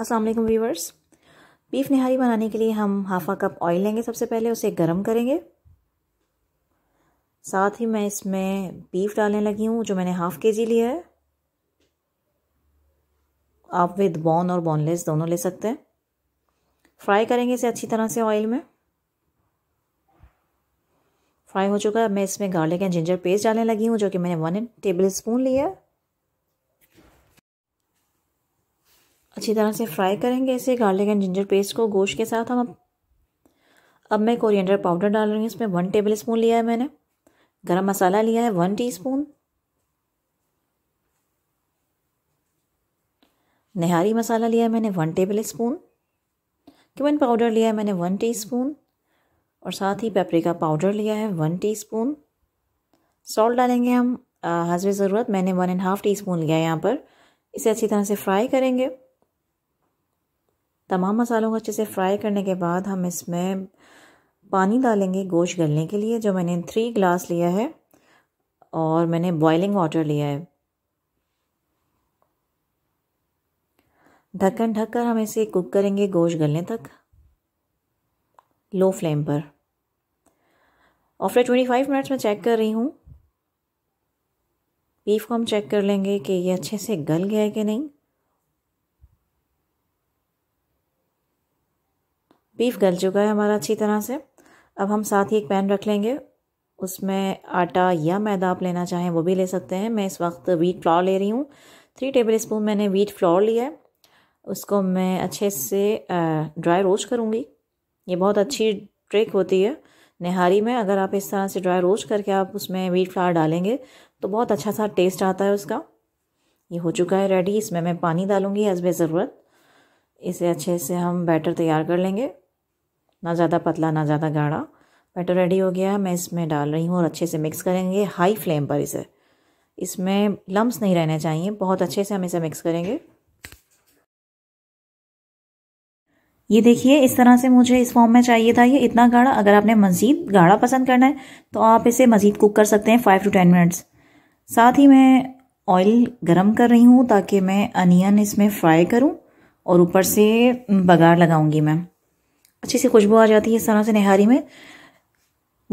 अस्सलाम वालेकुम viewers beef निहारी बनाने के लिए हम हाफा कप ऑयल लेंगे सबसे पहले उसे गर्म करेंगे साथ ही मैं इसमें बीफ डालने लगी हूँ जो मैंने हाफ़ के जी लिया है आप विद बॉन और बॉनलेस दोनों ले सकते हैं फ्राई करेंगे इसे अच्छी तरह से ऑयल में फ्राई हो चुका है मैं इसमें गार्लिक एंड जिंजर पेस्ट डालने लगी हूँ जो कि मैंने वन टेबल स्पून लिया है अच्छी तरह से फ्राई करेंगे इसे गार्लिक एंड जिंजर पेस्ट को गोश्त के साथ हम अब अब मैं कोरिएंडर पाउडर डाल रही हूँ इसमें वन टेबल स्पून लिया है मैंने गरम मसाला लिया है वन टीस्पून निहारी मसाला लिया है मैंने one tablespoon cumin powder लिया है मैंने वन स्पून और साथ ही पेपरिका पाउडर लिया है वन स्पून सॉल्ट डालेंगे हम हजब ज़रूरत मैंने one and half teaspoon लिया है यहाँ पर इसे अच्छी तरह से फ्राई करेंगे तमाम मसालों को अच्छे से फ्राई करने के बाद हम इसमें पानी डालेंगे गोश्त गलने के लिए जो मैंने थ्री ग्लास लिया है और मैंने बॉइलिंग वाटर लिया है ढक्कन ढककर हम इसे कुक करेंगे गोश्त गलने तक लो फ्लेम पर आफ्टर ट्वेंटी फाइव मिनट्स में चेक कर रही हूँ बीफ को हम चेक कर लेंगे कि ये अच्छे से गल गया है कि नहीं बीफ गल चुका है हमारा अच्छी तरह से अब हम साथ ही एक पैन रख लेंगे उसमें आटा या मैदा आप लेना चाहें वो भी ले सकते हैं मैं इस वक्त वीट फ्लावर ले रही हूँ थ्री टेबल स्पून मैंने वीट फ्लावर लिया है उसको मैं अच्छे से ड्राई रोस्ट करूँगी ये बहुत अच्छी ट्रिक होती है नहारी में अगर आप इस तरह से ड्राई रोस्ट करके आप उसमें वीट फ्लावर डालेंगे तो बहुत अच्छा सा टेस्ट आता है उसका ये हो चुका है रेडी इसमें मैं पानी डालूँगी हजब ज़रूरत इसे अच्छे से हम बैटर तैयार कर लेंगे ना ज़्यादा पतला ना ज़्यादा गाढ़ा बैटर रेडी हो गया है मैं इसमें डाल रही हूँ और अच्छे से मिक्स करेंगे हाई फ्लेम पर इसे इसमें लम्स नहीं रहने चाहिए बहुत अच्छे से हम इसे मिक्स करेंगे ये देखिए इस तरह से मुझे इस फॉर्म में चाहिए था ये इतना गाढ़ा अगर आपने मज़ीद गाढ़ा पसंद करना है तो आप इसे मज़ीद कुक कर सकते हैं फ़ाइव टू टेन मिनट्स साथ ही मैं ऑयल गरम कर रही हूँ ताकि मैं अनियन इसमें फ्राई करूँ और ऊपर से बघार लगाऊंगी मैं अच्छी सी खुशबू आ जाती है इस तरह से नहारी में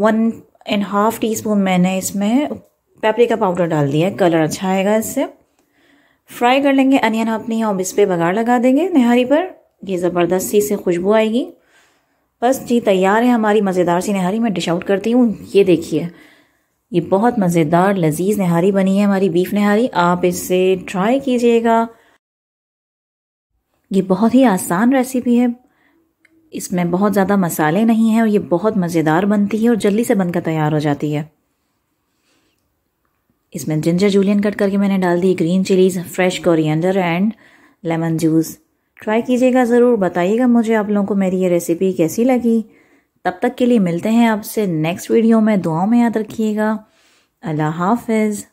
one and half teaspoon मैंने इसमें पेपरिका पाउडर डाल दिया है कलर अच्छा आएगा इससे फ्राई कर लेंगे अनियन अपनी और इस पर बघार लगा देंगे नहारी पर ये ज़बरदस्त सी से खुशबू आएगी बस जी तैयार है हमारी मज़ेदार सी नहारी मैं डिश आउट करती हूँ ये देखिए ये बहुत मज़ेदार लजीज नहारी बनी है हमारी बीफ नहारी आप इसे ट्राई कीजिएगा ये बहुत ही आसान रेसिपी है इसमें बहुत ज़्यादा मसाले नहीं हैं और ये बहुत मज़ेदार बनती है और जल्दी से बनकर तैयार हो जाती है इसमें जिंजर जूलियन कट करके मैंने डाल दी green chillies fresh coriander and lemon juice try कीजिएगा ज़रूर बताइएगा मुझे आप लोगों को मेरी ये रेसिपी कैसी लगी तब तक के लिए मिलते हैं आपसे नेक्स्ट वीडियो में दुआओं में याद रखिएगा अल्लाह हाफिज़